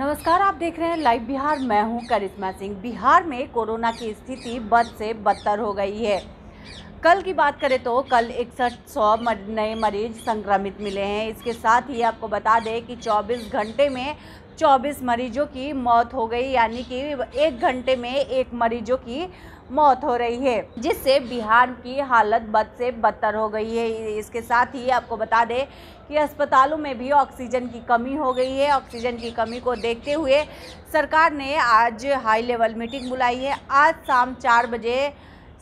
नमस्कार आप देख रहे हैं लाइव बिहार मैं हूं करिश्मा सिंह बिहार में कोरोना की स्थिति बद से बदतर हो गई है कल की बात करें तो कल इकसठ सौ नए मरीज संक्रमित मिले हैं इसके साथ ही आपको बता दें कि 24 घंटे में 24 मरीजों की मौत हो गई यानी कि एक घंटे में एक मरीजों की मौत हो रही है जिससे बिहार की हालत बद से बदतर हो गई है इसके साथ ही आपको बता दें कि अस्पतालों में भी ऑक्सीजन की कमी हो गई है ऑक्सीजन की कमी को देखते हुए सरकार ने आज हाई लेवल मीटिंग बुलाई है आज शाम चार बजे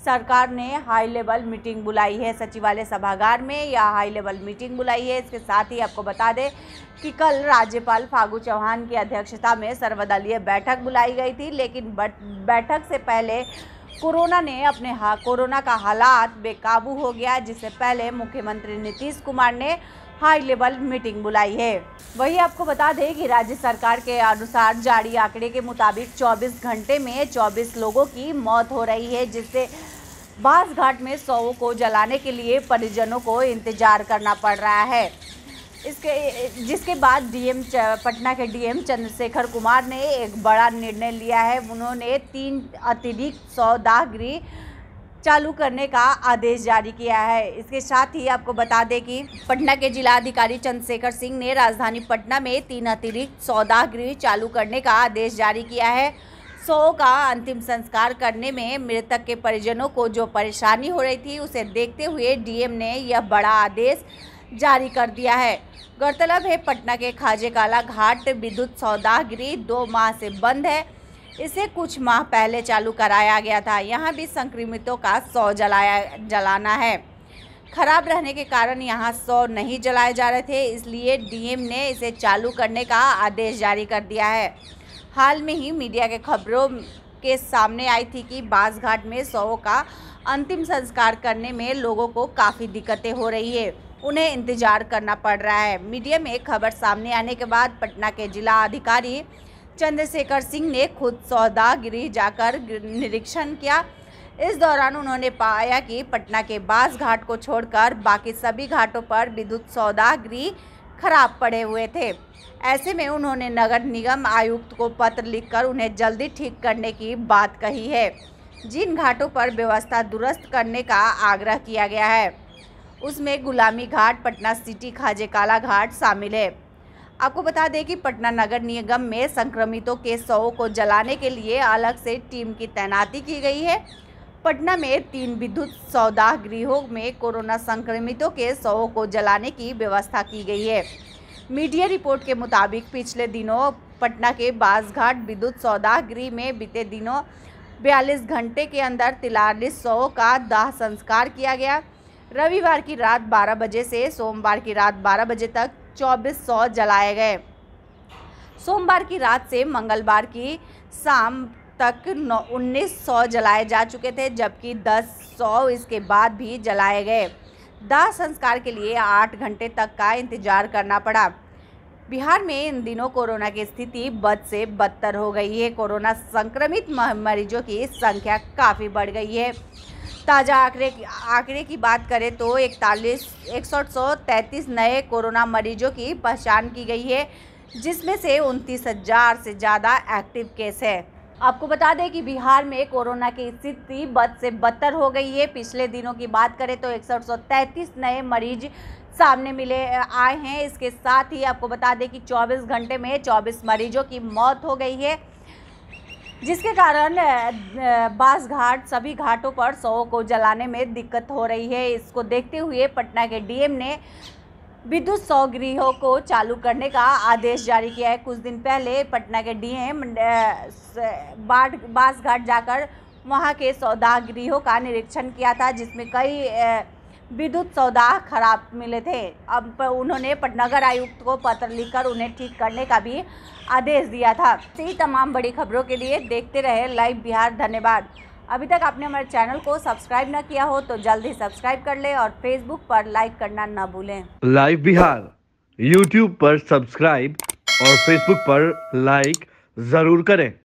सरकार ने हाई लेवल मीटिंग बुलाई है सचिवालय सभागार में यह हाई लेवल मीटिंग बुलाई है इसके साथ ही आपको बता दें कि कल राज्यपाल फागू चौहान की अध्यक्षता में सर्वदलीय बैठक बुलाई गई थी लेकिन बैठक से पहले कोरोना ने अपने हा कोरोना का हालात बेकाबू हो गया जिससे पहले मुख्यमंत्री नीतीश कुमार ने हाई लेवल मीटिंग बुलाई है वही आपको बता दें कि राज्य सरकार के अनुसार जारी आंकड़े के मुताबिक 24 घंटे में 24 लोगों की मौत हो रही है जिससे बांस घाट में सौ को जलाने के लिए परिजनों को इंतजार करना पड़ रहा है इसके जिसके बाद डीएम पटना के डीएम चंद्रशेखर कुमार ने एक बड़ा निर्णय लिया है उन्होंने तीन अतिरिक्त सौ गृह चालू करने का आदेश जारी किया है इसके साथ ही आपको बता दें कि पटना के जिलाधिकारी चंद्रशेखर सिंह ने राजधानी पटना में तीन अतिरिक्त सौदागृह चालू करने का आदेश जारी किया है सौ का अंतिम संस्कार करने में मृतक के परिजनों को जो परेशानी हो रही थी उसे देखते हुए डीएम ने यह बड़ा आदेश जारी कर दिया है गौरतलब है पटना के खाजे काला घाट विद्युत सौदागिरी दो माह से बंद है इसे कुछ माह पहले चालू कराया गया था यहाँ भी संक्रमितों का सौ जलाया जलाना है खराब रहने के कारण यहाँ सौ नहीं जलाए जा रहे थे इसलिए डीएम ने इसे चालू करने का आदेश जारी कर दिया है हाल में ही मीडिया के खबरों के सामने आई थी कि बासघाट में शवों का अंतिम संस्कार करने में लोगों को काफ़ी दिक्कतें हो रही है उन्हें इंतजार करना पड़ रहा है मीडिया में खबर सामने आने के बाद पटना के जिला अधिकारी चंद्रशेखर सिंह ने खुद सौदागिरी जाकर निरीक्षण किया इस दौरान उन्होंने पाया कि पटना के बास घाट को छोड़कर बाकी सभी घाटों पर विद्युत सौदागिरी खराब पड़े हुए थे ऐसे में उन्होंने नगर निगम आयुक्त को पत्र लिखकर उन्हें जल्दी ठीक करने की बात कही है जिन घाटों पर व्यवस्था दुरुस्त करने का आग्रह किया गया है उसमें गुलामी घाट पटना सिटी खाजेकाला घाट शामिल है आपको बता दें कि पटना नगर निगम में संक्रमितों के शवों को जलाने के लिए अलग से टीम की तैनाती की गई है पटना में तीन विद्युत सौदाह गृहों में कोरोना संक्रमितों के शवों को जलाने की व्यवस्था की गई है मीडिया रिपोर्ट के मुताबिक पिछले दिनों पटना के बासघाट विद्युत सौदाह गृह में बीते दिनों बयालीस घंटे के अंदर तिलालीस सौ का दाह संस्कार किया गया रविवार की रात 12 बजे से सोमवार की रात 12 बजे तक चौबीस सौ जलाए गए सोमवार की रात से मंगलवार की शाम तक नौ उन्नीस सौ जलाए जा चुके थे जबकि दस सौ इसके बाद भी जलाए गए दाह संस्कार के लिए आठ घंटे तक का इंतजार करना पड़ा बिहार में इन दिनों कोरोना की स्थिति बद से बदतर हो गई है कोरोना संक्रमित मरीजों की संख्या काफ़ी बढ़ गई है ताज़ा आंकड़े आंकड़े की बात करें तो इकतालीस इकसठ सौ तैंतीस नए कोरोना मरीजों की पहचान की गई है जिसमें से उनतीस हज़ार से ज़्यादा एक्टिव केस है आपको बता दें कि बिहार में कोरोना की स्थिति बद से बदतर हो गई है पिछले दिनों की बात करें तो एक नए मरीज सामने मिले आए हैं इसके साथ ही आपको बता दें कि 24 घंटे में 24 मरीजों की मौत हो गई है जिसके कारण बास घाट सभी घाटों पर शवों को जलाने में दिक्कत हो रही है इसको देखते हुए पटना के डीएम ने विद्युत सौगृहों को चालू करने का आदेश जारी किया है कुछ दिन पहले पटना के डीएम बासघाट जाकर वहां के सौदागृहों का निरीक्षण किया था जिसमें कई विद्युत सौदा खराब मिले थे अब उन्होंने पटनगर आयुक्त को पत्र लिखकर उन्हें ठीक करने का भी आदेश दिया था इसी तमाम बड़ी खबरों के लिए देखते रहे लाइव बिहार धन्यवाद अभी तक आपने हमारे चैनल को सब्सक्राइब न किया हो तो जल्दी सब्सक्राइब कर ले और फेसबुक पर लाइक करना न भूलें लाइव बिहार यूट्यूब पर सब्सक्राइब और फेसबुक पर लाइक ज़रूर करें